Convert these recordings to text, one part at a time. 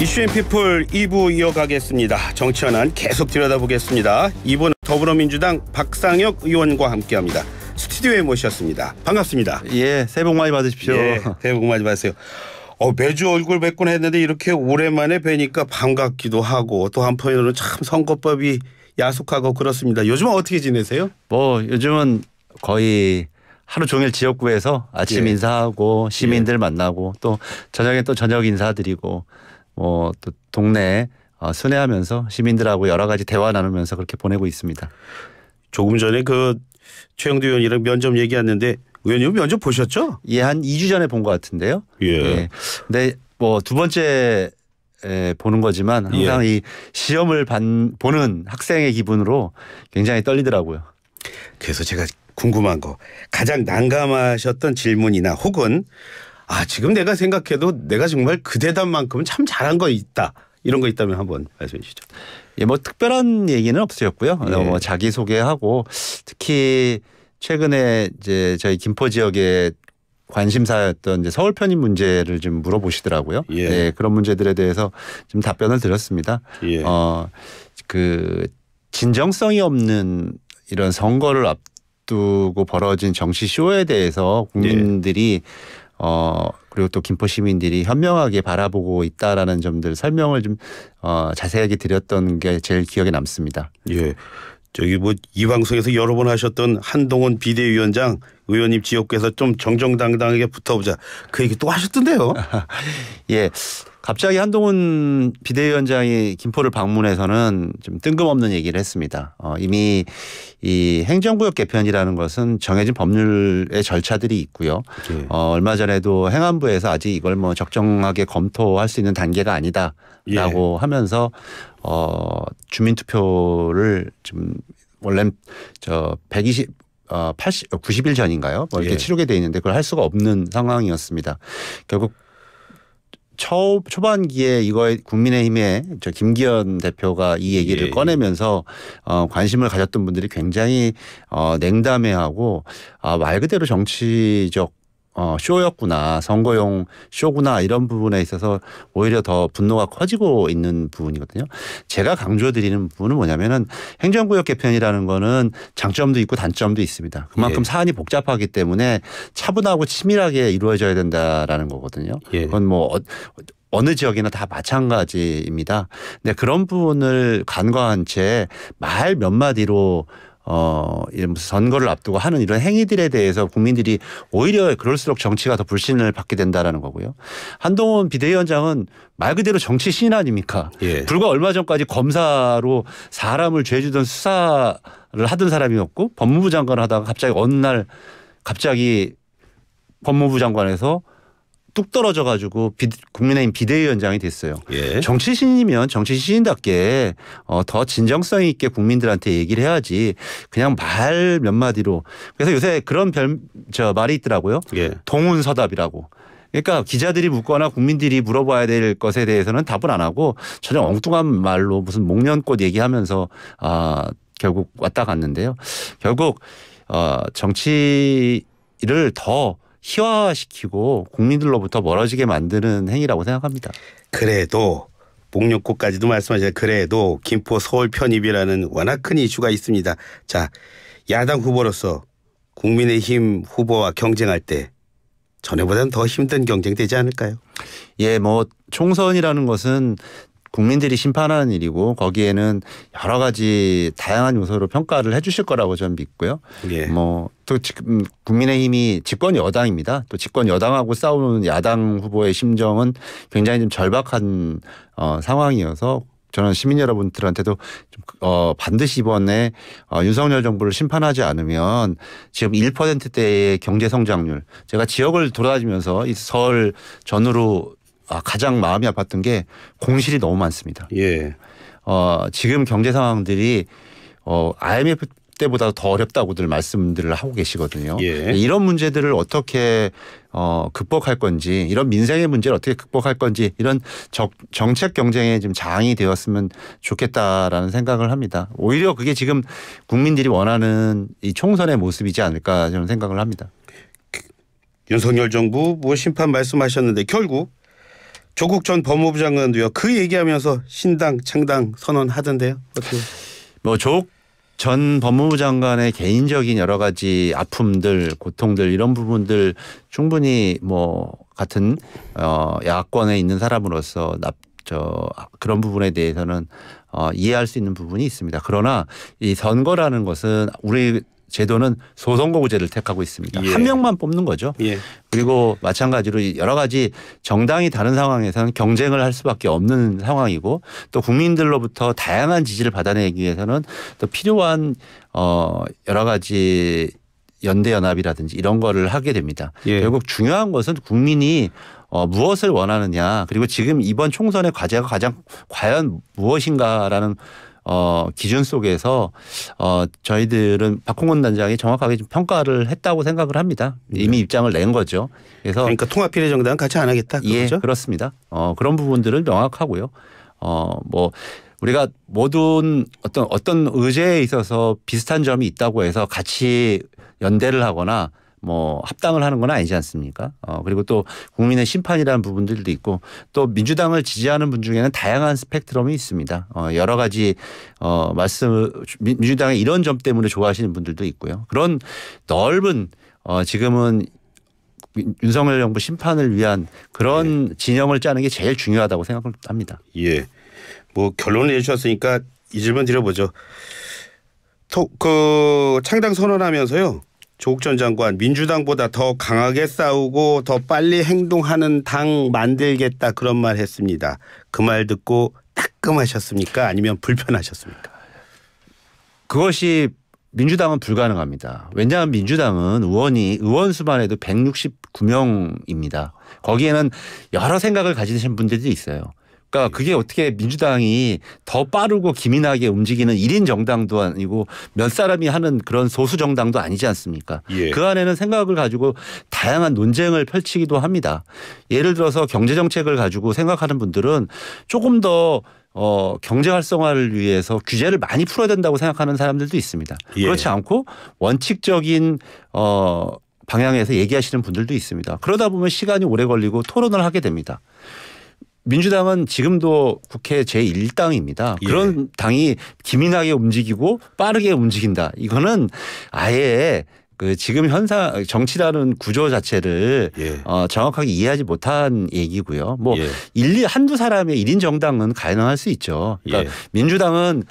이슈앤피플 2부 이어가겠습니다. 정치 현안 계속 들여다보겠습니다. 2부는 더불어민주당 박상혁 의원과 함께합니다. 스튜디오에 모셨습니다. 반갑습니다. 예, 새해 복 많이 받으십시오. 예, 새해 복 많이 받으세요. 어, 매주 얼굴 뵙곤 했는데 이렇게 오랜만에 뵈니까 반갑기도 하고 또 한편으로는 참 선거법이 야속하고 그렇습니다. 요즘은 어떻게 지내세요? 뭐 요즘은 거의 하루 종일 지역구에서 아침 예. 인사하고 시민들 예. 만나고 또 저녁에 또 저녁 인사드리고 뭐또 어, 동네에 어, 순회하면서 시민들하고 여러 가지 대화 나누면서 그렇게 보내고 있습니다. 조금 전에 그 최영두 의원이랑 면접 얘기했는데 의원님 면접 보셨죠? 예, 한 2주 전에 본 것 같은데요. 예. 예. 근데 뭐두 번째 에 보는 거지만 항상 예. 이 시험을 반, 보는 학생의 기분으로 굉장히 떨리더라고요. 그래서 제가 궁금한 거 가장 난감하셨던 질문이나 혹은 아 지금 내가 생각해도 내가 정말 그 대답만큼은 참 잘한 거 있다 이런 거 있다면 한번 말씀해 주시죠. 예, 뭐 특별한 얘기는 없으셨고요. 예. 어, 뭐 자기 소개하고 특히 최근에 이제 저희 김포 지역에 관심사였던 이제 서울 편입 문제를 좀 물어보시더라고요. 예. 네, 그런 문제들에 대해서 좀 답변을 드렸습니다. 예. 어, 그 진정성이 없는 이런 선거를 앞두고 벌어진 정치 쇼에 대해서 국민들이 예. 어 그리고 또 김포 시민들이 현명하게 바라보고 있다라는 점들 설명을 좀 어, 자세하게 드렸던 게 제일 기억에 남습니다. 예. 저기 뭐 이 방송에서 여러 번 하셨던 한동훈 비대위원장 의원님 지역구에서 좀 정정당당하게 붙어보자 그 얘기 또 하셨던데요. 예. 갑자기 한동훈 비대위원장이 김포를 방문해서는 좀 뜬금없는 얘기를 했습니다. 어, 이미 이 행정구역 개편이라는 것은 정해진 법률의 절차들이 있고요. 네. 어, 얼마 전에도 행안부에서 아직 이걸 뭐 적정하게 검토할 수 있는 단계가 아니다라고 예. 하면서 어, 주민투표를 좀 원래 저 120, 어, 80, 90일 어, 전인가요? 뭐 이렇게 예. 치르게 돼 있는데 그걸 할 수가 없는 상황이었습니다. 결국 초, 초반기에 이거에 국민의힘의 저 김기현 대표가 이 얘기를 예, 예. 꺼내면서 어, 관심을 가졌던 분들이 굉장히 어, 냉담해하고 아, 말 그대로 정치적 어, 쇼였구나 선거용 쇼구나 이런 부분에 있어서 오히려 더 분노가 커지고 있는 부분이거든요. 제가 강조드리는 부분은 뭐냐면은 행정구역 개편이라는 거는 장점도 있고 단점도 있습니다. 그만큼 예. 사안이 복잡하기 때문에 차분하고 치밀하게 이루어져야 된다라는 거거든요. 예. 그건 뭐 어, 어느 지역이나 다 마찬가지입니다. 근데 그런 부분을 간과한 채 말 몇 마디로 어 이런 무슨 선거를 앞두고 하는 이런 행위들에 대해서 국민들이 오히려 그럴수록 정치가 더 불신을 받게 된다라는 거고요. 한동훈 비대위원장은 말 그대로 정치 신인 아닙니까? 예. 불과 얼마 전까지 검사로 사람을 죄주던 수사를 하던 사람이었고 법무부 장관을 하다가 갑자기 어느 날 갑자기 법무부 장관에서 뚝 떨어져가지고 비, 국민의힘 비대위원장이 됐어요. 예. 정치 신이면 정치 신인답게 어, 더 진정성 있게 국민들한테 얘기를 해야지 그냥 말 몇 마디로 그래서 요새 그런 별, 저 말이 있더라고요. 예. 동운서답이라고 그러니까 기자들이 묻거나 국민들이 물어봐야 될 것에 대해서는 답을 안 하고 전혀 엉뚱한 말로 무슨 목련꽃 얘기하면서 아 결국 왔다 갔는데요. 결국 어 정치를 더 희화화시키고 국민들로부터 멀어지게 만드는 행위라고 생각합니다. 그래도 목욕구까지도 말씀하셨 그래도 김포 서울 편입이라는 워낙 큰 이슈가 있습니다. 자, 야당 후보로서 국민의힘 후보와 경쟁할 때 전에보다는 더 힘든 경쟁 되지 않을까요? 예, 뭐 총선이라는 것은 국민들이 심판하는 일이고 거기에는 여러 가지 다양한 요소로 평가를 해 주실 거라고 저는 믿고요. 예. 뭐 또 지금 국민의힘이 집권 여당입니다. 또 집권 여당하고 싸우는 야당 후보의 심정은 굉장히 좀 절박한 어, 상황이어서 저는 시민 여러분들한테도 좀, 어, 반드시 이번에 어, 윤석열 정부를 심판하지 않으면 지금 1%대의 경제 성장률 제가 지역을 돌아다니면서 이 서울 전후로 아, 가장 마음이 아팠던 게 공실이 너무 많습니다. 예. 어, 지금 경제 상황들이 어, IMF 때보다 더 어렵다고들 말씀들을 하고 계시거든요. 예. 이런 문제들을 어떻게 어, 극복할 건지 이런 민생의 문제를 어떻게 극복할 건지 이런 적, 정책 경쟁에 좀 장이 되었으면 좋겠다라는 생각을 합니다. 오히려 그게 지금 국민들이 원하는 이 총선의 모습이지 않을까 저는 생각을 합니다. 그, 윤석열 정부 뭐 심판 말씀하셨는데 결국 조국 전 법무부 장관도요. 그 얘기하면서 신당 창당 선언하던데요. 어떻게? 뭐 조국 전 법무부 장관의 개인적인 여러 가지 아픔들, 고통들 이런 부분들 충분히 뭐 같은 어 야권에 있는 사람으로서 납, 저 그런 부분에 대해서는 어 이해할 수 있는 부분이 있습니다. 그러나 이 선거라는 것은 우리 제도는 소선거구제를 택하고 있습니다. 예. 한 명만 뽑는 거죠. 예. 그리고 마찬가지로 여러 가지 정당이 다른 상황에서는 경쟁을 할 수밖에 없는 상황이고 또 국민들로부터 다양한 지지를 받아내기 위해서는 또 필요한 어 여러 가지 연대 연합이라든지 이런 거를 하게 됩니다. 예. 결국 중요한 것은 국민이 어, 무엇을 원하느냐 그리고 지금 이번 총선의 과제가 가장 과연 무엇인가라는 어, 기준 속에서 어, 저희들은 박홍원 단장이 정확하게 좀 평가를 했다고 생각을 합니다. 네. 이미 네. 입장을 낸 거죠. 그래서 그러니까 통합비례정당 같이 안 하겠다. 그렇죠? 그렇습니다. 어, 그런 부분들은 명확하고요. 어, 뭐 우리가 모든 어떤 어떤 의제에 있어서 비슷한 점이 있다고 해서 같이 연대를 하거나 뭐 합당을 하는 건 아니지 않습니까? 어 그리고 또 국민의 심판이라는 부분들도 있고 또 민주당을 지지하는 분 중에는 다양한 스펙트럼이 있습니다. 어 여러 가지 어 말씀 민주당의 이런 점 때문에 좋아하시는 분들도 있고요. 그런 넓은 어 지금은 윤석열 정부 심판을 위한 그런 예. 진영을 짜는 게 제일 중요하다고 생각합니다. 을 예. 뭐 결론을 내주셨으니까 이 질문 드려보죠. 그 창당 선언하면서요. 조국 전 장관 민주당보다 더 강하게 싸우고 더 빨리 행동하는 당 만들겠다 그런 말 했습니다. 그 말 듣고 따끔하셨습니까? 아니면 불편하셨습니까? 그것이 민주당은 불가능합니다. 왜냐하면 민주당은 의원이 의원 수만 해도 169명입니다. 거기에는 여러 생각을 가지신 분들도 있어요. 그러니까 음. 그게 어떻게 민주당이 더 빠르고 기민하게 움직이는 1인 정당도 아니고 몇 사람이 하는 그런 소수 정당도 아니지 않습니까? 예. 그 안에는 생각을 가지고 다양한 논쟁을 펼치기도 합니다. 예를 들어서 경제 정책을 가지고 생각하는 분들은 조금 더 어, 경제 활성화를 위해서 규제를 많이 풀어야 된다고 생각하는 사람들도 있습니다. 예. 그렇지 않고 원칙적인 어, 방향에서 얘기하시는 분들도 있습니다. 그러다 보면 시간이 오래 걸리고 토론을 하게 됩니다. 민주당은 지금도 국회 제1당입니다. 예. 그런 당이 기민하게 움직이고 빠르게 움직인다. 이거는 아예 그 지금 현상 정치라는 구조 자체를 예. 어, 정확하게 이해하지 못한 얘기고요. 뭐 예. 일리 한두 사람의 1인 정당은 가능할 수 있죠. 그러니까 예. 민주당은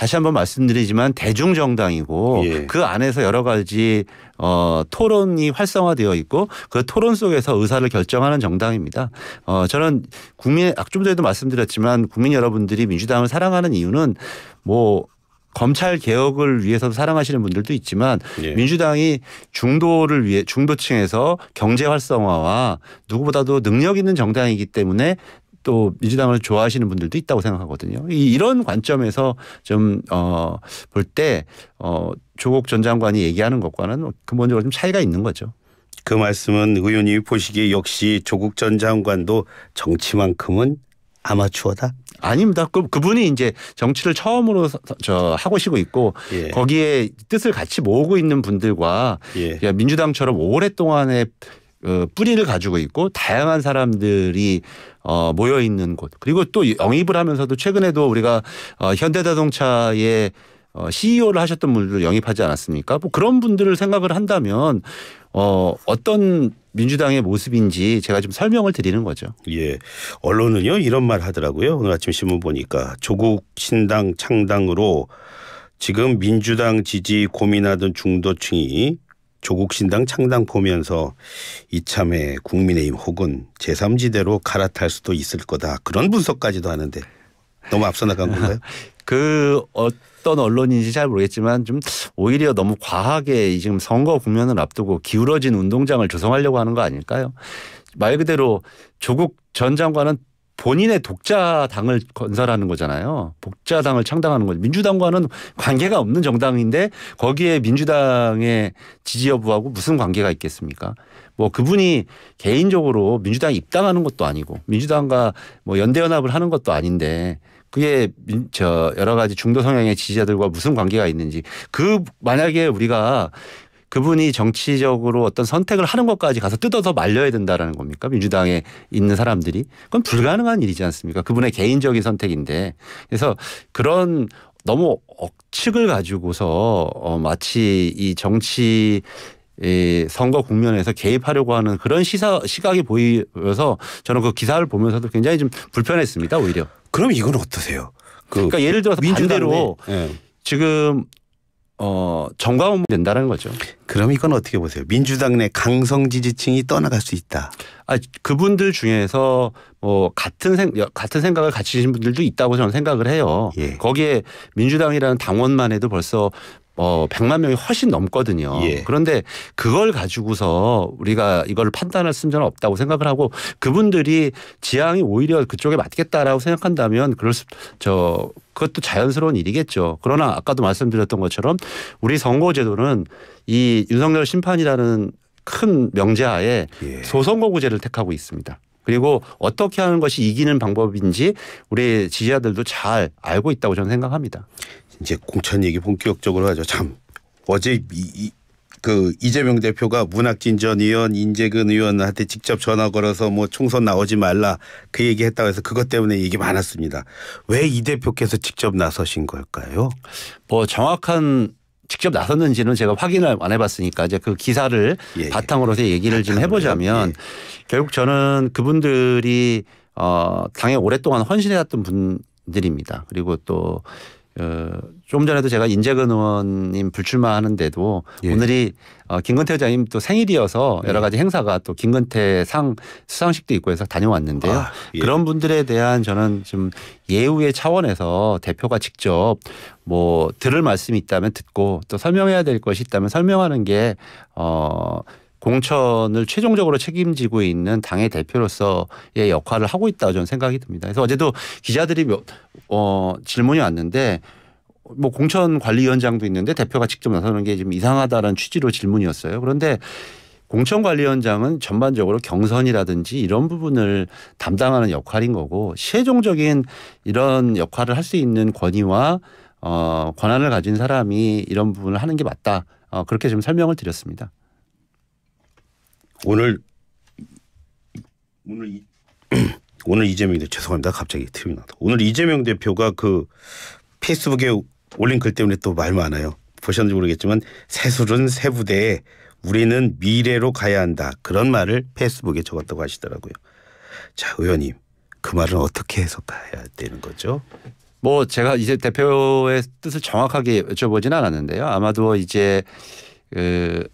다시 한번 말씀드리지만 대중정당이고 예. 그 안에서 여러 가지 어, 토론이 활성화되어 있고 그 토론 속에서 의사를 결정하는 정당입니다. 어, 저는 국민, 아, 좀 전에도 말씀드렸지만 국민 여러분들이 민주당을 사랑하는 이유는 뭐 검찰 개혁을 위해서도 사랑하시는 분들도 있지만 예. 민주당이 중도를 위해 중도층에서 경제 활성화와 누구보다도 능력 있는 정당이기 때문에 또 민주당을 좋아하시는 분들도 있다고 생각하거든요. 이, 이런 관점에서 좀 어 볼 때 어, 조국 전 장관이 얘기하는 것과는 근본적으로 좀 차이가 있는 거죠. 그 말씀은 의원님이 보시기에 역시 조국 전 장관도 정치만큼은 아마추어다? 아닙니다. 그 그분이 이제 정치를 처음으로 저 하고시고 있고 예. 거기에 뜻을 같이 모으고 있는 분들과 예. 그러니까 민주당처럼 오랫동안의 어, 뿌리를 가지고 있고 다양한 사람들이 어, 모여 있는 곳 그리고 또 영입을 하면서도 최근에도 우리가 어, 현대자동차의 어, CEO를 하셨던 분들 을 영입하지 않았습니까? 뭐 그런 분들을 생각을 한다면 어, 어떤 민주당의 모습인지 제가 좀 설명을 드리는 거죠. 예. 언론은요 이런 말 하더라고요. 오늘 아침 신문 보니까 조국 신당 창당으로 지금 민주당 지지 고민하던 중도층이 조국 신당 창당 보면서 이참에 국민의힘 혹은 제3지대로 갈아탈 수도 있을 거다 그런 분석까지도 하는데 너무 앞서 나간 건가요? 그 어떤 언론인지 잘 모르겠지만 좀 오히려 너무 과하게 지금 선거 국면을 앞두고 기울어진 운동장을 조성하려고 하는 거 아닐까요? 말 그대로 조국 전 장관은 본인의 독자당을 건설하는 거잖아요. 독자당을 창당하는 거죠. 민주당과는 관계가 없는 정당인데 거기에 민주당의 지지 여부하고 무슨 관계가 있겠습니까? 뭐 그분이 개인적으로 민주당 입당하는 것도 아니고 민주당과 뭐 연대연합을 하는 것도 아닌데 그게 저 여러 가지 중도 성향의 지지자들과 무슨 관계가 있는지 그 만약에 우리가 그분이 정치적으로 어떤 선택을 하는 것까지 가서 뜯어서 말려야 된다라는 겁니까? 민주당에 있는 사람들이 그건 불가능한 일이지 않습니까? 그분의 개인적인 선택인데 그래서 그런 너무 억측을 가지고서 어, 마치 이 정치 이 선거 국면에서 개입하려고 하는 그런 시사 시각이 보여서 저는 그 기사를 보면서도 굉장히 좀 불편했습니다 오히려. 그럼 이건 어떠세요? 그 그러니까 예를 들어서 민주대로 네. 예. 지금 어, 정과오면 된다는 거죠. 그럼 이건 어떻게 보세요? 민주당 내 강성 지지층이 떠나갈 수 있다. 아, 그분들 중에서 뭐 같은 생 같은 생각을 가지신 분들도 있다고 저는 생각을 해요. 예. 거기에 민주당이라는 당원만 해도 벌써 어 100만 명이 훨씬 넘거든요. 예. 그런데 그걸 가지고서 우리가 이걸 판단할 순자는 없다고 생각을 하고 그분들이 지향이 오히려 그쪽에 맞겠다라고 생각한다면 그럴 수, 저 그것도 자연스러운 일이겠죠. 그러나 아까도 말씀드렸던 것처럼 우리 선거제도는 이 윤석열 심판이라는 큰 명제하에 예. 소선거구제를 택하고 있습니다. 그리고 어떻게 하는 것이 이기는 방법인지 우리 지지자들도 잘 알고 있다고 저는 생각합니다. 이제 공천 얘기 본격적으로 하죠. 참 어제 이, 이, 그 이재명 대표가 문학진 전 의원, 인재근 의원한테 직접 전화 걸어서 뭐 총선 나오지 말라 그 얘기 했다고 해서 그것 때문에 얘기 많았습니다. 왜 이 대표께서 직접 나서신 걸까요? 뭐 정확한 직접 나섰는지는 제가 확인을 안 해봤으니까 이제 그 기사를 예, 예. 바탕으로서 얘기를 좀 해보자면 예. 결국 저는 그분들이 어, 당에 오랫동안 헌신해왔던 분들입니다. 그리고 또 어, 조금 전에도 제가 인재근 의원님 불출마하는데도 예. 오늘이 어, 김근태 의장님 또 생일이어서 예. 여러 가지 행사가 또 김근태 상 수상식도 있고 해서 다녀왔는데요. 아, 예. 그런 분들에 대한 저는 좀 예우의 차원에서 대표가 직접 뭐 들을 말씀이 있다면 듣고 또 설명해야 될 것이 있다면 설명하는 게 어, 공천을 최종적으로 책임지고 있는 당의 대표로서의 역할을 하고 있다 고 저는 생각이 듭니다. 그래서 어제도 기자들이 어, 질문이 왔는데 뭐 공천 관리위원장도 있는데 대표가 직접 나서는 게 좀 이상하다라는 취지로 질문이었어요. 그런데 공천관리위원장은 전반적으로 경선이라든지 이런 부분을 담당하는 역할인 거고 최종적인 이런 역할을 할 수 있는 권위와 어, 권한을 가진 사람이 이런 부분을 하는 게 맞다. 어, 그렇게 좀 설명을 드렸습니다. 오늘 오늘 이, 오늘 이재명 대표 죄송합니다. 갑자기 틈이 나다. 오늘 이재명 대표가 그 페이스북에 올린 글 때문에 또 말 많아요. 보셨는지 모르겠지만 새술은 새부대에 우리는 미래로 가야 한다. 그런 말을 페이스북에 적었다고 하시더라고요. 자, 의원님. 그 말은 어떻게 해석해야 되는 거죠? 뭐 제가 이제 대표의 뜻을 정확하게 여쭤보진 않았는데요. 아마도 이제 그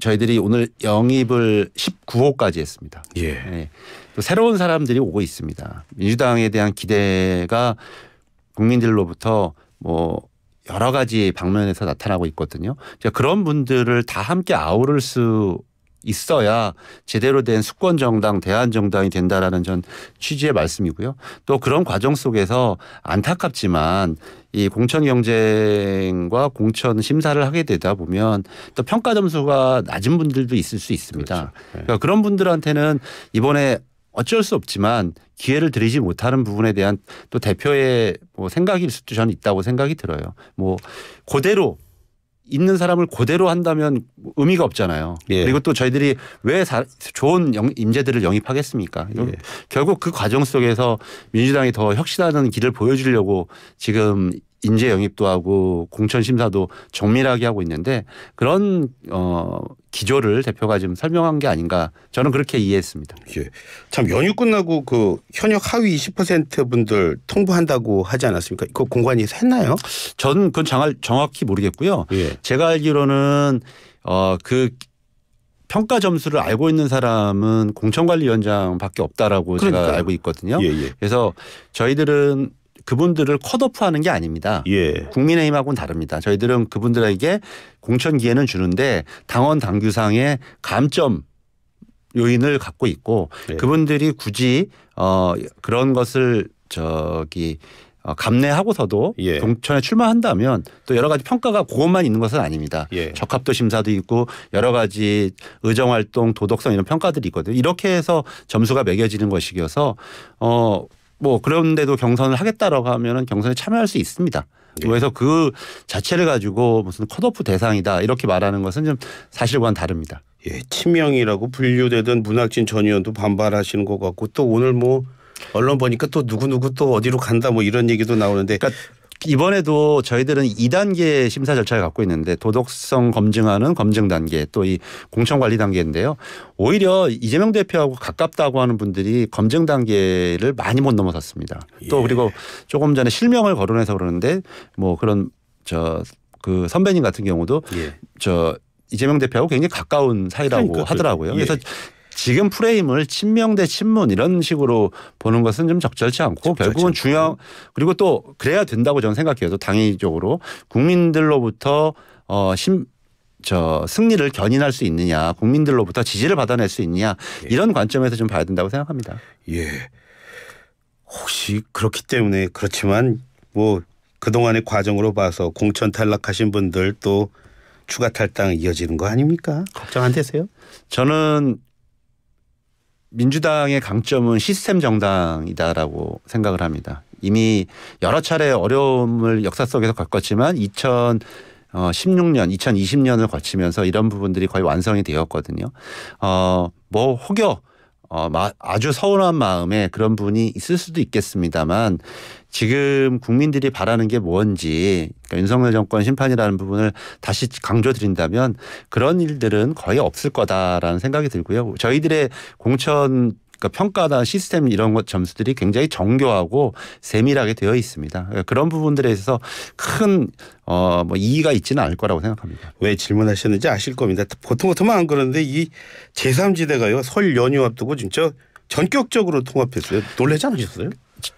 저희들이 오늘 영입을 19호까지 했습니다. 예. 네. 또 새로운 사람들이 오고 있습니다. 민주당에 대한 기대가 국민들로부터 뭐 여러 가지 방면에서 나타나고 있거든요. 그러니까 그런 분들을 다 함께 아우를 수 있어야 제대로 된 수권 정당, 대한 정당이 된다라는 전 취지의 말씀이고요. 또 그런 과정 속에서 안타깝지만 이 공천 경쟁과 공천 심사를 하게 되다 보면 또 평가 점수가 낮은 분들도 있을 수 있습니다. 그렇죠. 네. 그러니까 그런 분들한테는 이번에 어쩔 수 없지만 기회를 드리지 못하는 부분에 대한 또 대표의 뭐 생각일 수도 저는 있다고 생각이 들어요. 뭐 그대로 있는 사람을 그대로 한다면 의미가 없잖아요. 예. 그리고 또 저희들이 왜 좋은 임재들을 영입하겠습니까? 예. 결국 그 과정 속에서 민주당이 더 혁신하는 길을 보여주려고 지금 인재 영입도 하고 공천 심사도 정밀하게 하고 있는데 그런 어 기조를 대표가 지금 설명한 게 아닌가 저는 그렇게 이해했습니다. 예. 참 연휴 끝나고 그 현역 하위 20% 분들 통보한다고 하지 않았습니까? 그공관이에 했나요? 전 그건 정할, 정확히 모르겠고요. 예. 제가 알기로는 어 그 평가 점수를 알고 있는 사람은 공천관리위원장밖에 없다라고 그러니까요. 제가 알고 있거든요. 예, 예. 그래서 저희들은 그분들을 컷오프하는 게 아닙니다. 예. 국민의힘하고는 다릅니다. 저희들은 그분들에게 공천 기회는 주는데 당원 당규상의 감점 요인을 갖고 있고 예. 그분들이 굳이 어 그런 것을 저기 어, 감내하고서도 예. 공천에 출마한다면 또 여러 가지 평가가 그것만 있는 것은 아닙니다. 예. 적합도 심사도 있고 여러 가지 의정 활동 도덕성 이런 평가들이 있거든요. 이렇게 해서 점수가 매겨지는 것이어서 어뭐 그런데도 경선을 하겠다라고 하면은 경선에 참여할 수 있습니다. 네. 그래서 그 자체를 가지고 무슨 컷오프 대상이다 이렇게 말하는 것은 좀 사실과는 다릅니다. 예, 치명이라고 분류되던 문학진 전 의원도 반발하시는 것 같고 또 오늘 뭐 언론 보니까 또 누구누구 또 어디로 간다 뭐 이런 얘기도 나오는데 그러니까 이번에도 저희들은 2단계 심사 절차를 갖고 있는데 도덕성 검증하는 검증 단계 또 이 공청 관리 단계인데요. 오히려 이재명 대표하고 가깝다고 하는 분들이 검증 단계를 많이 못 넘어섰습니다. 예. 또 그리고 조금 전에 실명을 거론해서 그러는데 뭐 그런 저 그 선배님 같은 경우도 예. 저 이재명 대표하고 굉장히 가까운 사이라고 그러니까, 그 하더라고요. 예. 그래서 지금 프레임을 친명 대 친문 이런 식으로 보는 것은 좀 적절치 않고 적절치 결국은 중요 그리고 또 그래야 된다고 저는 생각해요. 당위적으로 국민들로부터 어, 심, 저 승리를 견인할 수 있느냐, 국민들로부터 지지를 받아낼 수 있느냐 예. 이런 관점에서 좀 봐야 된다고 생각합니다. 예. 혹시 그렇기 때문에 그렇지만 뭐 그동안의 과정으로 봐서 공천 탈락하신 분들 또 추가 탈당 이어지는 거 아닙니까? 걱정 안 되세요? 저는 민주당의 강점은 시스템 정당이다라고 생각을 합니다. 이미 여러 차례 어려움을 역사 속에서 겪었지만 2000 16년, 2020년을 거치면서 이런 부분들이 거의 완성이 되었거든요. 어, 뭐 혹여 어, 마, 아주 서운한 마음에 그런 분이 있을 수도 있겠습니다만 지금 국민들이 바라는 게 뭔지 그러니까 윤석열 정권 심판이라는 부분을 다시 강조드린다면 그런 일들은 거의 없을 거다라는 생각이 들고요. 저희들의 공천 그러니까 평가다 시스템 이런 것 점수들이 굉장히 정교하고 세밀하게 되어 있습니다. 그러니까 그런 부분들에 있어서 큰 어, 뭐 이의가 있지는 않을 거라고 생각합니다. 왜 질문하셨는지 아실 겁니다. 보통 같으면 안그러는데이 제3지대가요. 설 연휴 앞두고 진짜 전격적으로 통합했어요. 놀라지 않으셨어요?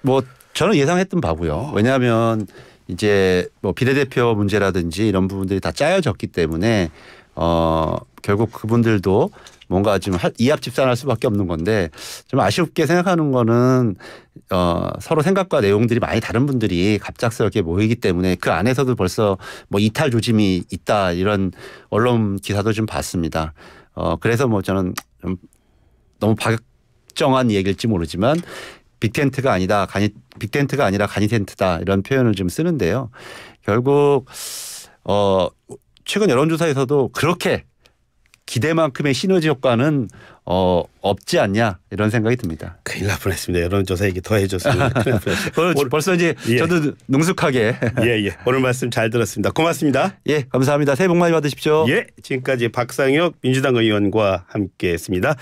뭐 저는 예상했던 바고요. 아. 왜냐하면 이제 뭐 비례대표 문제라든지 이런 부분들이 다 짜여졌기 때문에 어 결국 그분들도 뭔가 지금 이합집산할 수밖에 없는 건데 좀 아쉽게 생각하는 거는 어, 서로 생각과 내용들이 많이 다른 분들이 갑작스럽게 모이기 때문에 그 안에서도 벌써 뭐 이탈 조짐이 있다 이런 언론 기사도 좀 봤습니다. 어, 그래서 뭐 저는 좀 너무 박정한 얘기일지 모르지만 빅텐트가 아니다 간이 빅텐트가 아니라 간이 텐트다 이런 표현을 좀 쓰는데요. 결국 어 최근 여론조사에서도 그렇게 기대만큼의 시너지 효과는 어, 없지 않냐 이런 생각이 듭니다. 큰일 날 뻔했습니다. 여론조사 얘기 더 해줬으면 벌써 이제 예. 저도 능숙하게. 예예. 예. 오늘 말씀 잘 들었습니다. 고맙습니다. 예, 감사합니다. 새해 복 많이 받으십시오. 예, 지금까지 박상혁 민주당 의원과 함께했습니다.